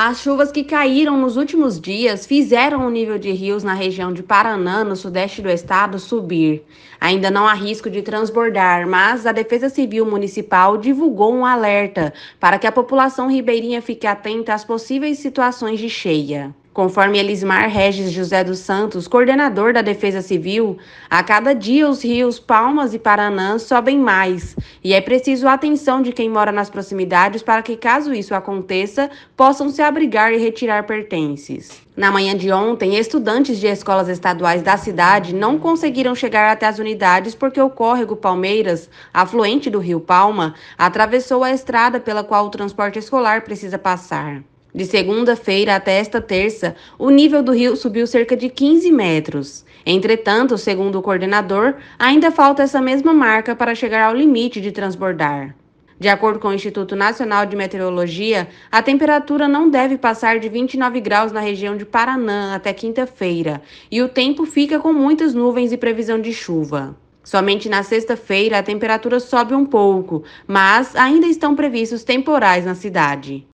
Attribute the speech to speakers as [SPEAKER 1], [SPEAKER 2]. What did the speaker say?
[SPEAKER 1] As chuvas que caíram nos últimos dias fizeram o nível de rios na região de Paraná, no sudeste do estado, subir. Ainda não há risco de transbordar, mas a Defesa Civil Municipal divulgou um alerta para que a população ribeirinha fique atenta às possíveis situações de cheia. Conforme Elismar Regis José dos Santos, coordenador da Defesa Civil, a cada dia os rios Palmas e Paranã sobem mais e é preciso a atenção de quem mora nas proximidades para que, caso isso aconteça, possam se abrigar e retirar pertences. Na manhã de ontem, estudantes de escolas estaduais da cidade não conseguiram chegar até as unidades porque o córrego Palmeiras, afluente do rio Palma, atravessou a estrada pela qual o transporte escolar precisa passar. De segunda-feira até esta terça, o nível do rio subiu cerca de 15 metros. Entretanto, segundo o coordenador, ainda falta essa mesma marca para chegar ao limite de transbordar. De acordo com o Instituto Nacional de Meteorologia, a temperatura não deve passar de 29 graus na região de Paranã até quinta-feira, e o tempo fica com muitas nuvens e previsão de chuva. Somente na sexta-feira a temperatura sobe um pouco, mas ainda estão previstos temporais na cidade.